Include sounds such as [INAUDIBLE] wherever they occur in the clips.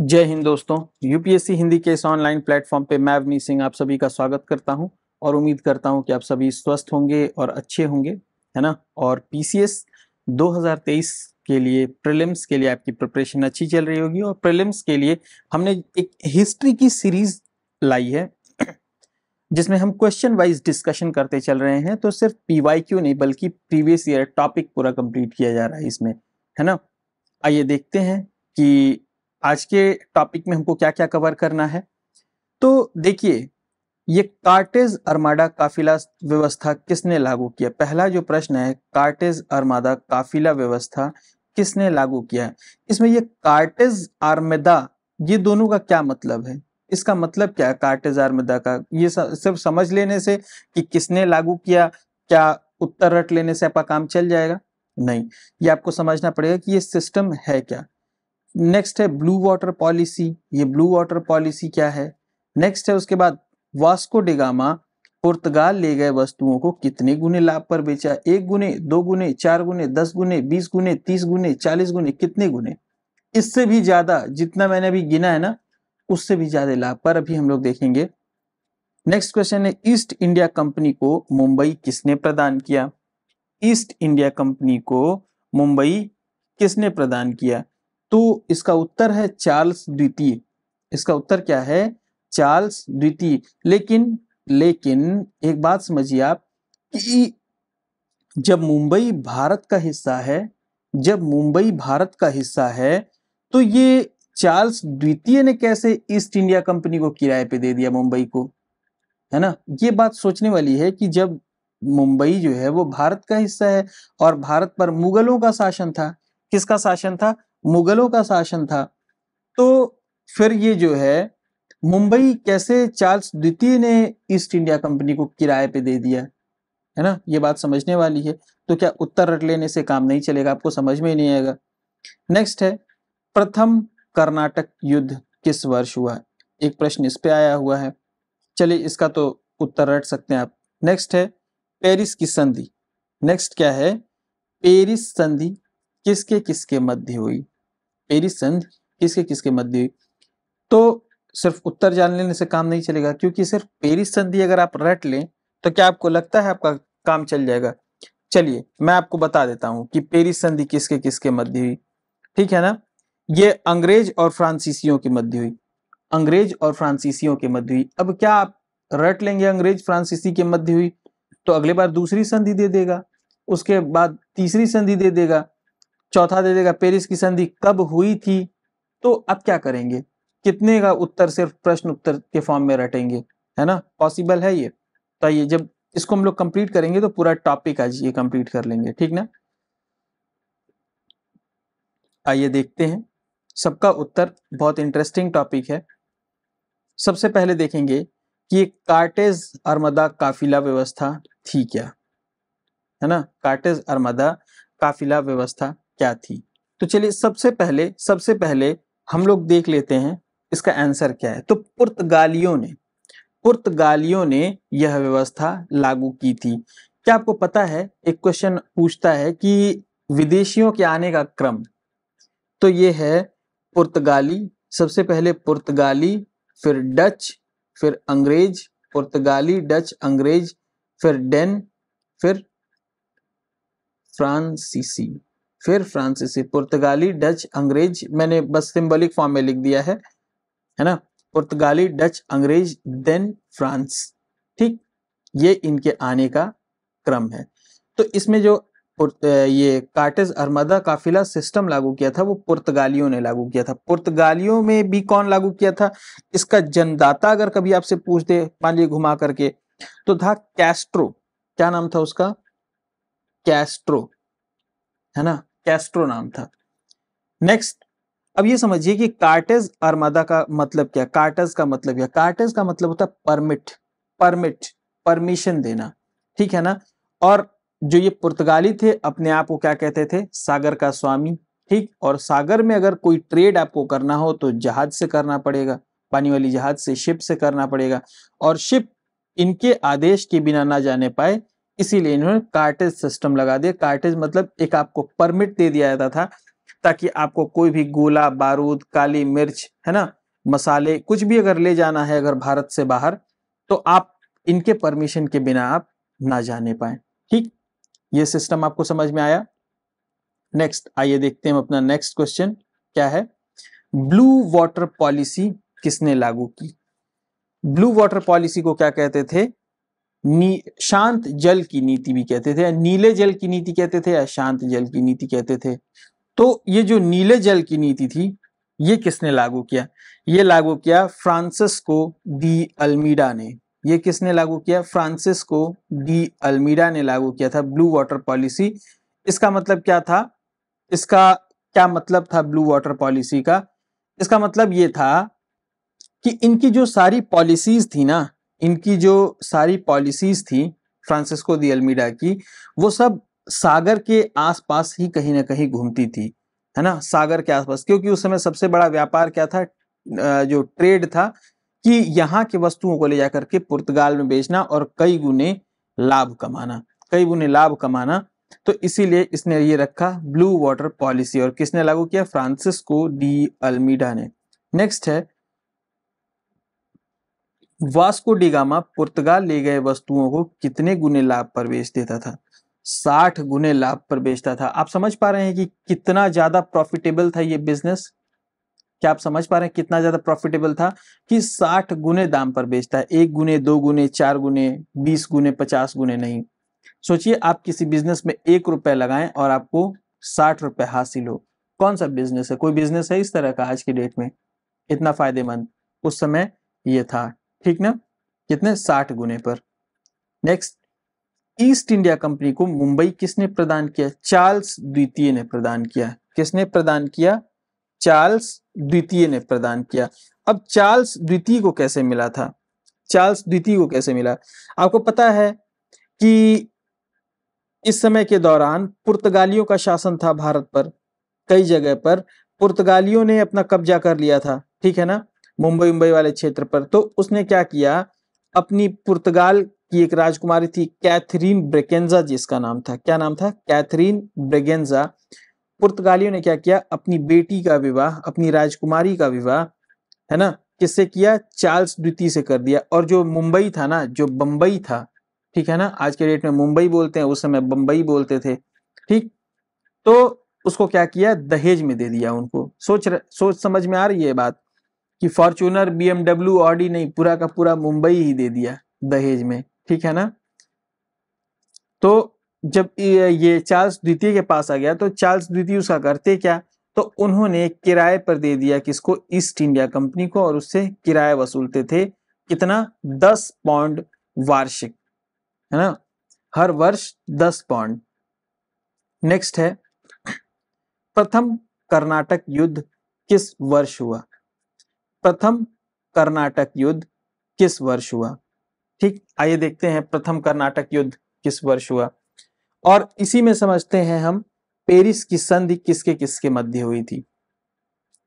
जय हिंद दोस्तों यूपीएससी हिंदी के इस ऑनलाइन प्लेटफॉर्म पे मैं अवनी सिंह आप सभी का स्वागत करता हूं और उम्मीद करता हूं कि आप सभी स्वस्थ होंगे और अच्छे होंगे है ना और पीसीएस 2023 के लिए प्रीलिम्स के लिए आपकी प्रिपरेशन अच्छी चल रही होगी और प्रीलिम्स के लिए हमने एक हिस्ट्री की सीरीज लाई है जिसमें हम क्वेश्चन वाइज डिस्कशन करते चल रहे हैं तो सिर्फ पी नहीं बल्कि प्रीवियस ईयर टॉपिक पूरा कंप्लीट किया जा रहा है इसमें है ना आइए देखते हैं कि आज के टॉपिक में हमको क्या क्या कवर करना है तो देखिए ये कार्टेज अरमाडा काफिला व्यवस्था किसने लागू किया पहला जो प्रश्न है कार्टेज अरमादा काफिला व्यवस्था किसने लागू किया इसमें ये कार्टेज आर्मेदा ये दोनों का क्या मतलब है इसका मतलब क्या है कार्टेज आर्मेदा का ये सिर्फ समझ लेने से कि किसने लागू किया क्या उत्तर रट लेने से आपका काम चल जाएगा नहीं ये आपको समझना पड़ेगा कि ये सिस्टम है क्या नेक्स्ट है ब्लू वाटर पॉलिसी ये ब्लू वाटर पॉलिसी क्या है नेक्स्ट है उसके बाद वास्को डेगामा पुर्तगाल ले गए वस्तुओं को कितने गुने लाभ पर बेचा एक गुने दो गुने चार गुने दस गुने बीस गुने तीस गुने चालीस गुने कितने गुने इससे भी ज्यादा जितना मैंने अभी गिना है ना उससे भी ज्यादा लाभ पर अभी हम लोग देखेंगे नेक्स्ट क्वेश्चन है ईस्ट इंडिया कंपनी को मुंबई किसने प्रदान किया ईस्ट इंडिया कंपनी को मुंबई किसने प्रदान किया तो इसका उत्तर है चार्ल्स द्वितीय इसका उत्तर क्या है चार्ल्स द्वितीय लेकिन लेकिन एक बात समझिए आप कि जब मुंबई भारत का हिस्सा है जब मुंबई भारत का हिस्सा है तो ये चार्ल्स द्वितीय ने कैसे ईस्ट इंडिया कंपनी को किराए पे दे दिया मुंबई को है ना ये बात सोचने वाली है कि जब मुंबई जो है वो भारत का हिस्सा है और भारत पर मुगलों का शासन था किसका शासन था मुगलों का शासन था तो फिर ये जो है मुंबई कैसे चार्ल्स द्वितीय ने ईस्ट इंडिया कंपनी को किराए पे दे दिया है ना ये बात समझने वाली है तो क्या उत्तर रट लेने से काम नहीं चलेगा आपको समझ में नहीं आएगा नेक्स्ट है प्रथम कर्नाटक युद्ध किस वर्ष हुआ एक प्रश्न इस पे आया हुआ है चलिए इसका तो उत्तर रट सकते हैं आप नेक्स्ट है पेरिस की संधि नेक्स्ट क्या है पेरिस संधि किसके किसके मध्य हुई पेरिस संधि किसके किसके मध्य हुई तो सिर्फ उत्तर जान लेने से काम नहीं चलेगा क्योंकि सिर्फ पेरिस संधि अगर आप रट लें तो क्या आपको लगता है आपका काम चल जाएगा चलिए मैं आपको बता देता हूं कि पेरिस संधि किसके किसके मध्य हुई ठीक है ना ये अंग्रेज और फ्रांसीसियों के मध्य हुई अंग्रेज और फ्रांसीसियों के मध्य हुई अब क्या आप रट लेंगे अंग्रेज फ्रांसीसी के मध्य हुई तो अगले बार दूसरी संधि दे देगा उसके बाद तीसरी संधि दे देगा चौथा दे देगा पेरिस की संधि कब हुई थी तो अब क्या करेंगे कितने का उत्तर सिर्फ प्रश्न उत्तर के फॉर्म में रटेंगे है ना पॉसिबल है ये तो ये जब इसको हम लोग कंप्लीट करेंगे तो पूरा टॉपिक आज ये कंप्लीट कर लेंगे ठीक ना आइए देखते हैं सबका उत्तर बहुत इंटरेस्टिंग टॉपिक है सबसे पहले देखेंगे कि कार्टेज अर्मदा काफिला व्यवस्था थी क्या है ना कार्टेज अरमदा काफिला व्यवस्था क्या थी तो चलिए सबसे पहले सबसे पहले हम लोग देख लेते हैं इसका आंसर क्या है तो पुर्तगालियों ने पुर्तगालियों ने यह व्यवस्था लागू की थी क्या आपको पता है एक क्वेश्चन पूछता है कि विदेशियों के आने का क्रम तो ये है पुर्तगाली सबसे पहले पुर्तगाली फिर डच फिर अंग्रेज पुर्तगाली डच अंग्रेज फिर डेन फिर फ्रांसीसी फिर फ्रांसीसी पुर्तगाली डच अंग्रेज मैंने बस सिंबलिक फॉर्म में लिख दिया है है ना पुर्तगाली डच अंग्रेज देन फ्रांस ठीक ये इनके आने का क्रम है तो इसमें जो ये कार्टेज अरमदा काफिला सिस्टम लागू किया था वो पुर्तगालियों ने लागू किया था पुर्तगालियों में भी कौन लागू किया था इसका जनदाता अगर कभी आपसे पूछ दे मान लीजिए घुमा करके तो था कैस्ट्रो क्या नाम था उसका कैस्ट्रो है ना कैस्ट्रो नाम था नेक्स्ट अब ये समझिए कि कार्टेज अर्मादा का मतलब क्या कार्टेज का मतलब क्या कार्टेज का मतलब होता है परमिट परमिट परमिशन देना ठीक है ना और जो ये पुर्तगाली थे अपने आप को क्या कहते थे सागर का स्वामी ठीक और सागर में अगर कोई ट्रेड आपको करना हो तो जहाज से करना पड़ेगा पानी वाली जहाज से शिप से करना पड़ेगा और शिप इनके आदेश के बिना ना जाने पाए इसीलिए इन्होंने कार्टेज सिस्टम लगा दिया कार्टेज मतलब एक आपको परमिट दे दिया जाता था ताकि आपको कोई भी गोला बारूद काली मिर्च है ना मसाले कुछ भी अगर ले जाना है अगर भारत से बाहर तो आप इनके परमिशन के बिना आप ना जाने पाए ठीक ये सिस्टम आपको समझ में आया नेक्स्ट आइए देखते हैं अपना नेक्स्ट क्वेश्चन क्या है ब्लू वाटर पॉलिसी किसने लागू की ब्लू वाटर पॉलिसी को क्या कहते थे शांत जल की नीति भी कहते थे नीले जल की नीति कहते थे या शांत जल की नीति कहते थे तो ये जो नीले जल की नीति थी ये किसने लागू किया ये लागू किया फ्रांसिस्को डी अल्मीडा ने ये किसने लागू किया फ्रांसिस्को डी अल्मीडा ने लागू किया था ब्लू वाटर पॉलिसी इसका मतलब क्या था इसका क्या मतलब था ब्लू वाटर पॉलिसी का इसका मतलब ये था कि इनकी जो सारी पॉलिसीज थी ना इनकी जो सारी पॉलिसीज थी फ्रांसिस्को दी अल्मीडा की वो सब सागर के आसपास ही कहीं ना कहीं घूमती थी है ना सागर के आसपास क्योंकि उस समय सबसे बड़ा व्यापार क्या था जो ट्रेड था कि यहाँ के वस्तुओं को ले जाकर के पुर्तगाल में बेचना और कई गुने लाभ कमाना कई गुने लाभ कमाना तो इसीलिए इसने ये रखा ब्लू वाटर पॉलिसी और किसने लागू किया फ्रांसिस्को डी अल्मीडा ने नेक्स्ट है वास्को डिगामा पुर्तगाल ले गए वस्तुओं को कितने गुने लाभ पर बेच देता था साठ गुने लाभ पर बेचता था आप समझ पा रहे हैं कि कितना ज्यादा प्रॉफिटेबल था ये बिजनेस क्या आप समझ पा रहे हैं कितना ज्यादा प्रॉफिटेबल था कि साठ गुने दाम पर बेचता है एक गुने दो गुने चार गुने बीस गुने पचास गुने नहीं सोचिए आप किसी बिजनेस में एक रुपए लगाएं और आपको साठ रुपए हासिल हो कौन सा बिजनेस है कोई बिजनेस है इस तरह का आज की डेट में इतना फायदेमंद उस समय ये था ठीक ना कितने साठ गुने पर नेक्स्ट ईस्ट इंडिया कंपनी को मुंबई किसने प्रदान किया चार्ल्स द्वितीय ने प्रदान किया किसने प्रदान किया चार्ल्स द्वितीय ने प्रदान किया अब चार्ल्स द्वितीय को कैसे मिला था चार्ल्स द्वितीय को कैसे मिला आपको पता है कि इस समय के दौरान पुर्तगालियों का शासन था भारत पर कई जगह पर पुर्तगालियों ने अपना कब्जा कर लिया था ठीक है ना मुंबई मुंबई वाले क्षेत्र पर तो उसने क्या किया अपनी पुर्तगाल की एक राजकुमारी थी कैथरीन ब्रेकेंजा जिसका नाम था क्या नाम था कैथरीन ब्रेगेंजा पुर्तगालियों ने क्या किया अपनी बेटी का विवाह अपनी राजकुमारी का विवाह है ना किससे किया चार्ल्स द्वितीय से कर दिया और जो मुंबई था ना जो बम्बई था ठीक है ना आज के डेट में मुंबई बोलते हैं उस समय बम्बई बोलते थे ठीक तो उसको क्या किया दहेज में दे दिया उनको सोच सोच समझ में आ रही है बात कि फॉर्चूनर बीएमडब्ल्यू ऑडी नहीं पूरा का पूरा मुंबई ही दे दिया दहेज में ठीक है ना तो जब ये चार्ल्स द्वितीय के पास आ गया तो चार्ल्स द्वितीय उसका करते क्या तो उन्होंने किराए पर दे दिया किसको ईस्ट इंडिया कंपनी को और उससे किराया वसूलते थे कितना दस पौंड वार्षिक है ना हर वर्ष दस पौंड नेक्स्ट है प्रथम कर्नाटक युद्ध किस वर्ष हुआ प्रथम कर्नाटक युद्ध किस वर्ष हुआ ठीक आइए देखते हैं प्रथम कर्नाटक युद्ध किस वर्ष हुआ और इसी में समझते हैं हम पेरिस की संधि किसके किसके मध्य हुई थी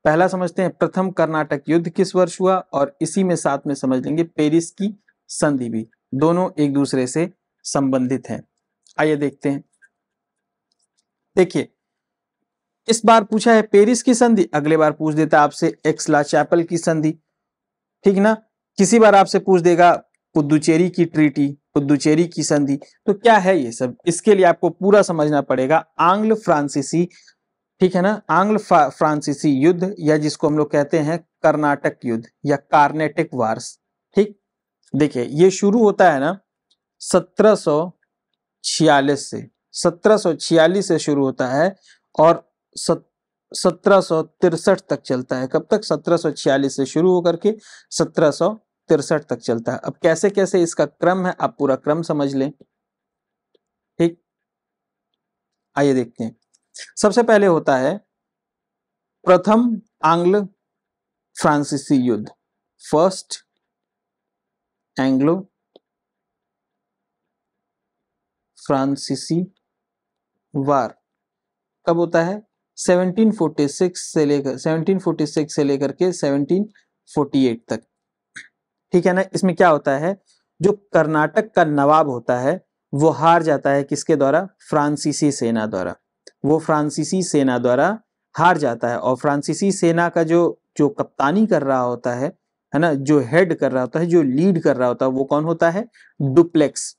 पहला समझते हैं प्रथम कर्नाटक युद्ध किस वर्ष हुआ और इसी में साथ में समझ लेंगे पेरिस की संधि भी दोनों एक दूसरे से संबंधित हैं आइए देखते हैं देखिए इस बार पूछा है पेरिस की संधि अगले बार पूछ देता आपसे एक्सला चैपल की संधि ठीक ना किसी बार आपसे पूछ देगा पुदुचेरी की ट्रीटी पुदुचेरी की संधि तो क्या है ये सब इसके लिए आपको पूरा समझना पड़ेगा आंग्ल फ्रांसीसी ठीक है ना आंग्ल फ्रांसीसी युद्ध या जिसको हम लोग कहते हैं कर्नाटक युद्ध या कार्नेटिक वार्स ठीक देखिए ये शुरू होता है ना सत्रह से सत्रह से शुरू होता है और सत्रह तक चलता है कब तक सत्रह से शुरू होकर के सत्रह तक चलता है अब कैसे कैसे इसका क्रम है आप पूरा क्रम समझ लें ठीक आइए देखते हैं सबसे पहले होता है प्रथम आंग्ल फ्रांसीसी युद्ध फर्स्ट एंग्लो फ्रांसीसी वार कब होता है 1746 से लेकर 1746 से लेकर के 1748 तक ठीक है ना इसमें क्या होता है जो कर्नाटक का नवाब होता है वो हार जाता है किसके द्वारा फ्रांसीसी सेना द्वारा वो फ्रांसीसी सेना द्वारा हार जाता है और फ्रांसीसी सेना का जो जो कप्तानी कर रहा होता है है ना जो हेड कर रहा होता है जो लीड कर रहा होता है वो कौन होता है डुप्लेक्स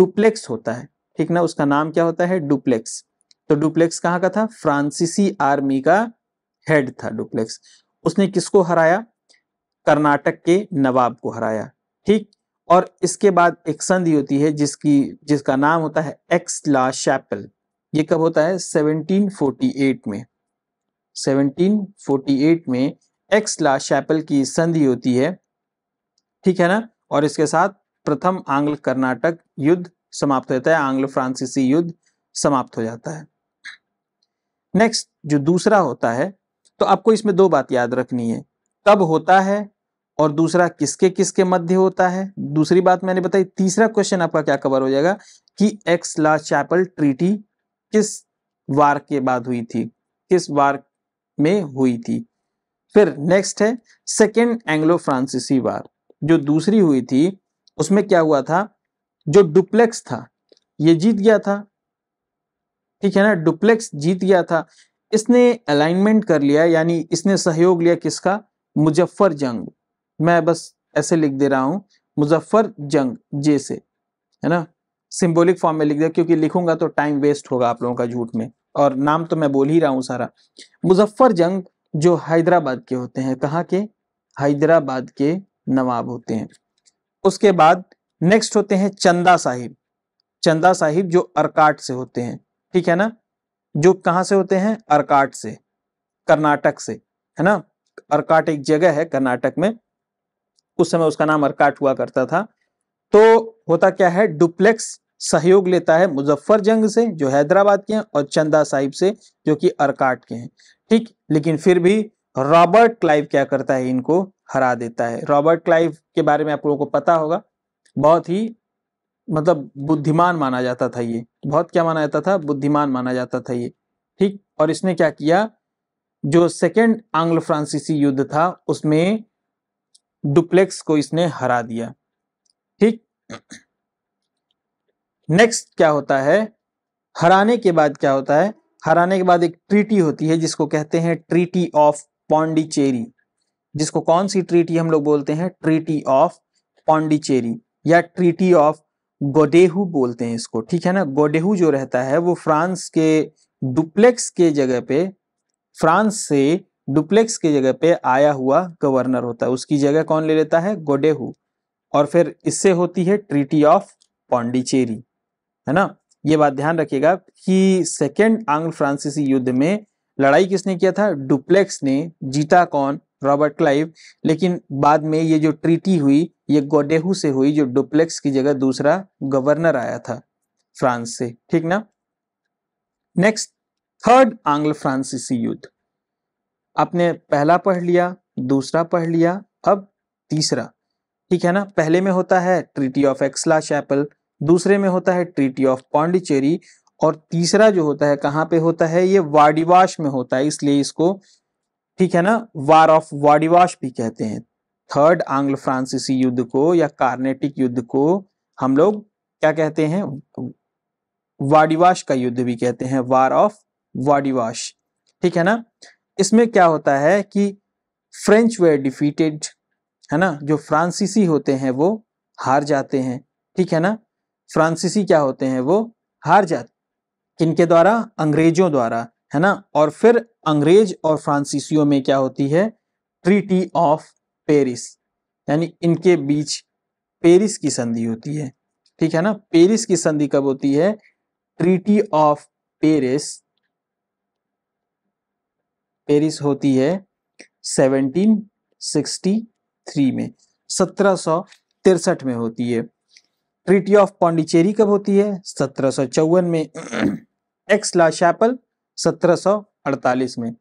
डुप्लेक्स होता है ठीक ना उसका नाम क्या होता है डुप्लेक्स तो डुप्लेक्स कहाँ का था फ्रांसीसी आर्मी का हेड था डुप्लेक्स उसने किसको हराया कर्नाटक के नवाब को हराया ठीक और इसके बाद एक संधि होती है जिसकी जिसका नाम होता है एक्स ला शैपल ये कब होता है 1748 में 1748 में एक्स ला शैपल की संधि होती है ठीक है ना और इसके साथ प्रथम आंग्ल कर्नाटक युद्ध समाप्त होता है आंग्ल फ्रांसीसी युद्ध समाप्त हो जाता है नेक्स्ट जो दूसरा होता है तो आपको इसमें दो बात याद रखनी है कब होता है और दूसरा किसके किसके मध्य होता है दूसरी बात मैंने बताई तीसरा क्वेश्चन आपका क्या कवर हो जाएगा कि एक्स ला चैपल ट्रीटी किस वार के बाद हुई थी किस वार में हुई थी फिर नेक्स्ट है सेकेंड एंग्लो फ्रांसीसी वार जो दूसरी हुई थी उसमें क्या हुआ था जो डुप्लेक्स था ये जीत गया था ठीक है ना डुप्लेक्स जीत गया था इसने अलाइनमेंट कर लिया यानी इसने सहयोग लिया किसका मुजफ्फर जंग मैं बस ऐसे लिख दे रहा हूं मुजफ्फर जंग जे से है ना सिंबॉलिक फॉर्म में लिख दिया क्योंकि लिखूंगा तो टाइम वेस्ट होगा आप लोगों का झूठ में और नाम तो मैं बोल ही रहा हूँ सारा मुजफ्फर जंग जो हैदराबाद के होते हैं कहाँ के हैदराबाद के नवाब होते हैं उसके बाद नेक्स्ट होते हैं चंदा साहिब चंदा साहिब जो अरकाट से होते हैं ठीक है ना जो कहाँ से होते हैं अरकाट से कर्नाटक से है ना अरकाट एक जगह है कर्नाटक में उस समय उसका नाम अरकाट हुआ करता था तो होता क्या है डुप्लेक्स सहयोग लेता है मुजफ्फर जंग से जो हैदराबाद के हैं और चंदा साहिब से जो कि अरकाट के हैं ठीक लेकिन फिर भी रॉबर्ट क्लाइव क्या करता है इनको हरा देता है रॉबर्ट क्लाइव के बारे में आप लोगों को पता होगा बहुत ही मतलब बुद्धिमान माना जाता था ये बहुत क्या माना जाता था बुद्धिमान माना जाता था ये ठीक और इसने क्या किया जो सेकेंड आंग्लो फ्रांसीसी युद्ध था उसमें डुप्लेक्स को इसने हरा दिया ठीक नेक्स्ट क्या होता है हराने के बाद क्या होता है हराने के बाद एक ट्रीटी होती है जिसको कहते हैं ट्रीटी ऑफ पौंडीचेरी जिसको कौन सी ट्रीटी हम लोग बोलते हैं ट्रीटी ऑफ पौंडीचेरी या ट्रीटी ऑफ गोडेहू बोलते हैं इसको ठीक है ना गोडेहू जो रहता है वो फ्रांस के डुप्लेक्स के जगह पे फ्रांस से डुप्लेक्स के जगह पे आया हुआ गवर्नर होता है उसकी जगह कौन ले लेता है गोडेहू और फिर इससे होती है ट्रीटी ऑफ पौंडीचेरी है ना ये बात ध्यान रखिएगा कि सेकेंड आंग्ल फ्रांसीसी युद्ध में लड़ाई किसने किया था डुप्लेक्स ने जीता कौन रॉबर्ट क्लाइव लेकिन बाद में ये जो ट्रीटी हुई ये गोडेहू से हुई जो डुप्लेक्स की जगह दूसरा गवर्नर आया था फ्रांस से ठीक ना नेक्स्ट थर्ड आंग्ल फ्रांसीसी युद्ध आपने पहला पढ़ लिया दूसरा पढ़ लिया अब तीसरा ठीक है ना पहले में होता है ट्रीटी ऑफ एक्सला चैपल दूसरे में होता है ट्रीटी ऑफ पौंडिचेरी और तीसरा जो होता है कहां पे होता है ये वाडिवाश में होता है इसलिए इसको ठीक है ना वार ऑफ वाडिवाश भी कहते हैं थर्ड आंग्ल फ्रांसीसी युद्ध को या कार्नेटिक युद्ध को हम लोग क्या कहते हैं वाडिवाश का युद्ध भी कहते हैं वार ऑफ वाडिवाश ठीक है ना इसमें क्या होता है कि फ्रेंच वेयर डिफीटेड है ना जो फ्रांसीसी होते हैं वो हार जाते हैं ठीक है ना फ्रांसीसी क्या होते हैं वो हार जाते किनके द्वारा अंग्रेजों द्वारा है ना और फिर अंग्रेज और फ्रांसीसियों में क्या होती है ट्रीटी ऑफ पेरिस यानी इनके बीच पेरिस की संधि होती है ठीक है ना पेरिस की संधि कब होती है ट्रीटी ऑफ पेरिस पेरिस होती है 1763 में सत्रह में होती है ट्रीटी ऑफ पांडिचेरी कब होती है सत्रह में [CLEARS THROAT] एक्स ला शैपल सत्रह में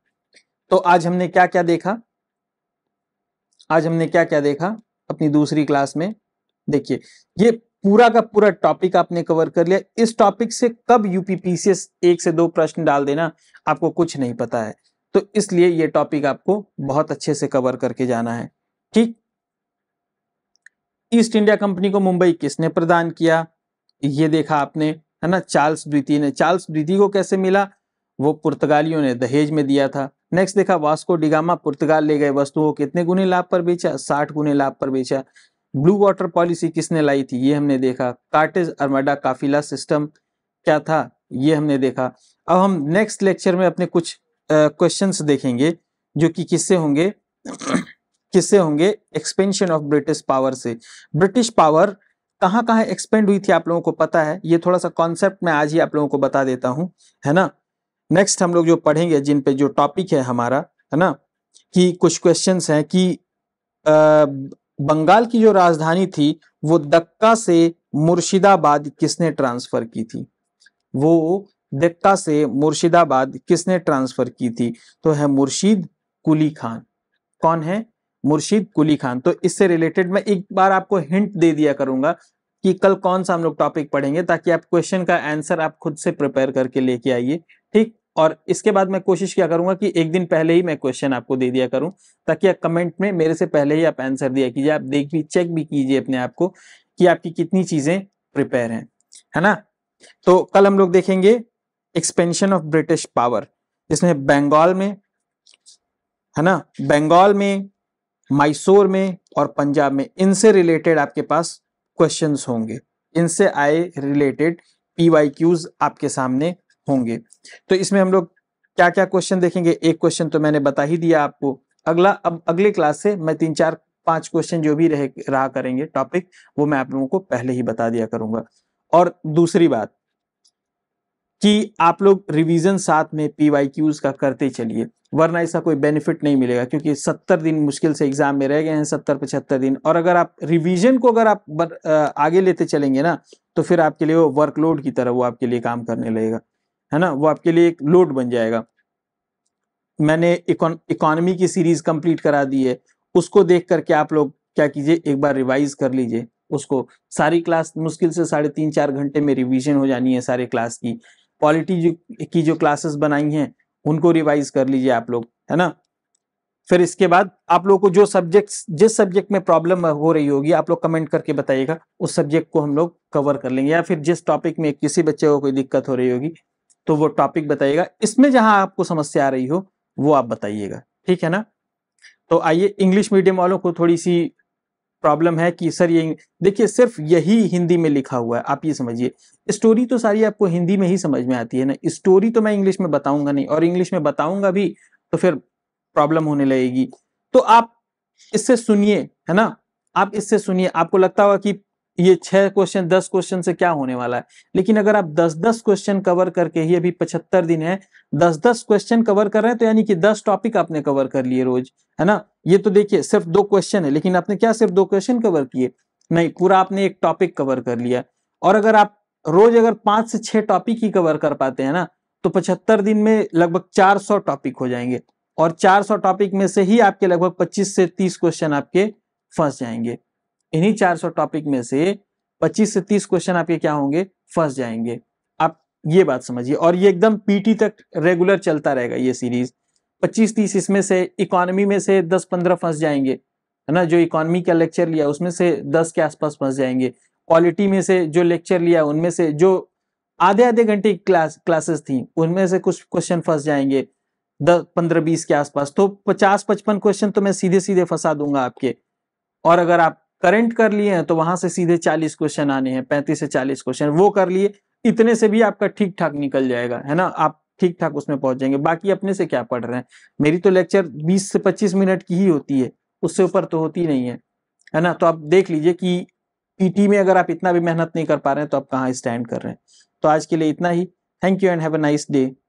तो आज हमने क्या क्या देखा आज हमने क्या क्या देखा अपनी दूसरी क्लास में देखिए ये पूरा का पूरा टॉपिक आपने कवर कर लिया इस टॉपिक से कब यूपीपीसीएस एक से दो प्रश्न डाल देना आपको कुछ नहीं पता है तो इसलिए ये टॉपिक आपको बहुत अच्छे से कवर करके जाना है ठीक ईस्ट इंडिया कंपनी को मुंबई किसने प्रदान किया ये देखा आपने है ना चार्ल्स द्वितीय ने चार्ल्स द्वितीय को कैसे मिला वो पुर्तगालियों ने दहेज में दिया था नेक्स्ट देखा वास्को डिगामा पुर्तगाल ले गए वस्तुओं कितने गुने लाभ पर बेचा साठ गुने लाभ पर बेचा ब्लू वाटर पॉलिसी किसने लाई थी ये हमने देखा कार्टेज अरमाडा काफिला सिस्टम क्या था ये हमने देखा अब हम नेक्स्ट लेक्चर में अपने कुछ क्वेश्चन देखेंगे जो कि किससे होंगे [CLEARS THROAT] किससे होंगे एक्सपेंशन ऑफ ब्रिटिश पावर से ब्रिटिश पावर कहाँ कहाँ एक्सपेंड हुई थी आप लोगों को पता है ये थोड़ा सा कॉन्सेप्ट मैं आज ही आप लोगों को बता देता हूँ है ना नेक्स्ट हम लोग जो पढ़ेंगे जिन पे जो टॉपिक है हमारा है ना कि कुछ क्वेश्चंस हैं कि आ, बंगाल की जो राजधानी थी वो दक्का से मुर्शिदाबाद किसने ट्रांसफर की थी वो दक्का से मुर्शिदाबाद किसने ट्रांसफर की थी तो है मुर्शीद कुली खान कौन है मुर्शीद कुली खान तो इससे रिलेटेड मैं एक बार आपको हिंट दे दिया करूंगा कि कल कौन सा हम लोग टॉपिक पढ़ेंगे ताकि आप क्वेश्चन का आंसर आप खुद से प्रिपेयर करके लेके आइए और इसके बाद मैं कोशिश क्या करूंगा कि एक दिन पहले ही मैं क्वेश्चन आपको दे दिया करूं ताकि आप कमेंट में मेरे से पहले ही आप आंसर दिया कीजिए आप देख भी चेक भी कीजिए अपने आप को कि आपकी कितनी चीजें प्रिपेयर हैं है ना तो कल हम लोग देखेंगे एक्सपेंशन ऑफ ब्रिटिश पावर जिसमें बंगाल में है ना बंगाल में मैसूर में और पंजाब में इनसे रिलेटेड आपके पास क्वेश्चंस होंगे इनसे आए रिलेटेड पी आपके सामने होंगे तो इसमें हम लोग क्या क्या क्वेश्चन देखेंगे एक क्वेश्चन तो मैंने बता ही दिया आपको अगला अब अगले क्लास से मैं तीन चार पांच क्वेश्चन जो भी रहे रहा करेंगे टॉपिक वो मैं आप लोगों को पहले ही बता दिया करूंगा और दूसरी बात कि आप लोग रिवीजन साथ में पी क्यूज का करते चलिए वरना ऐसा कोई बेनिफिट नहीं मिलेगा क्योंकि सत्तर दिन मुश्किल से एग्जाम में रह गए हैं सत्तर पचहत्तर दिन और अगर आप रिवीजन को अगर आप आगे लेते चलेंगे ना तो फिर आपके लिए वो वर्कलोड की तरह वो आपके लिए काम करने लगेगा है ना वो आपके लिए एक लोड बन जाएगा मैंने इकोनॉमी की सीरीज कंप्लीट करा दी है उसको देख करके आप लोग क्या कीजिए एक बार रिवाइज कर लीजिए उसको सारी क्लास मुश्किल से साढ़े तीन चार घंटे में रिविजन हो जानी है सारे क्लास की पॉलिटी की जो क्लासेस बनाई हैं उनको रिवाइज कर लीजिए आप लोग है ना फिर इसके बाद आप लोग को जो सब्जेक्ट जिस सब्जेक्ट में प्रॉब्लम हो रही होगी आप लोग कमेंट करके बताइएगा उस सब्जेक्ट को हम लोग कवर कर लेंगे या फिर जिस टॉपिक में किसी बच्चे को कोई दिक्कत हो रही होगी तो वो टॉपिक बताइएगा इसमें जहां आपको समस्या आ रही हो वो आप बताइएगा ठीक है ना तो आइए इंग्लिश मीडियम वालों को थोड़ी सी प्रॉब्लम है कि सर ये देखिए सिर्फ यही हिंदी में लिखा हुआ है आप ये समझिए स्टोरी तो सारी आपको हिंदी में ही समझ में आती है ना स्टोरी तो मैं इंग्लिश में बताऊंगा नहीं और इंग्लिश में बताऊंगा भी तो फिर प्रॉब्लम होने लगेगी तो आप इससे सुनिए है ना आप इससे सुनिए आपको लगता होगा कि ये छह क्वेश्चन दस क्वेश्चन से क्या होने वाला है लेकिन अगर आप दस दस क्वेश्चन कवर करके ही अभी पचहत्तर दिन है दस दस क्वेश्चन कवर कर रहे हैं तो यानी कि दस टॉपिक आपने कवर कर लिए रोज है ना ये तो देखिए सिर्फ दो क्वेश्चन है लेकिन आपने क्या सिर्फ दो क्वेश्चन कवर किए नहीं पूरा आपने एक टॉपिक कवर कर लिया और अगर आप रोज अगर पांच से छह टॉपिक ही कवर कर पाते हैं ना तो पचहत्तर दिन में लगभग चार सौ टॉपिक हो जाएंगे और चार सौ टॉपिक में से ही आपके लगभग पच्चीस से तीस क्वेश्चन आपके फंस जाएंगे इन्हीं 400 टॉपिक में से 25 से 30 क्वेश्चन आपके क्या होंगे फंस जाएंगे आप ये बात समझिए और ये एकदम पीटी तक रेगुलर चलता रहेगा ये सीरीज 25-30 इसमें से इकोनॉमी में से 10-15 फंस जाएंगे है ना जो इकोनॉमी का लेक्चर लिया उसमें से 10 के आसपास फंस जाएंगे क्वालिटी में से जो लेक्चर लिया उनमें से जो आधे आधे घंटे क्लास क्लासेस थी उनमें से कुछ क्वेश्चन फंस जाएंगे दस पंद्रह बीस के आसपास तो पचास पचपन क्वेश्चन तो मैं सीधे सीधे फंसा दूंगा आपके और अगर आप करंट कर लिए हैं तो वहां से सीधे चालीस क्वेश्चन आने हैं पैंतीस से चालीस क्वेश्चन वो कर लिए इतने से भी आपका ठीक ठाक निकल जाएगा है ना आप ठीक ठाक उसमें पहुंच जाएंगे बाकी अपने से क्या पढ़ रहे हैं मेरी तो लेक्चर 20 से 25 मिनट की ही होती है उससे ऊपर तो होती नहीं है है ना तो आप देख लीजिए कि पीटी e में अगर आप इतना भी मेहनत नहीं कर पा रहे हैं तो आप कहाँ स्टैंड कर रहे हैं तो आज के लिए इतना ही thank you and have a nice day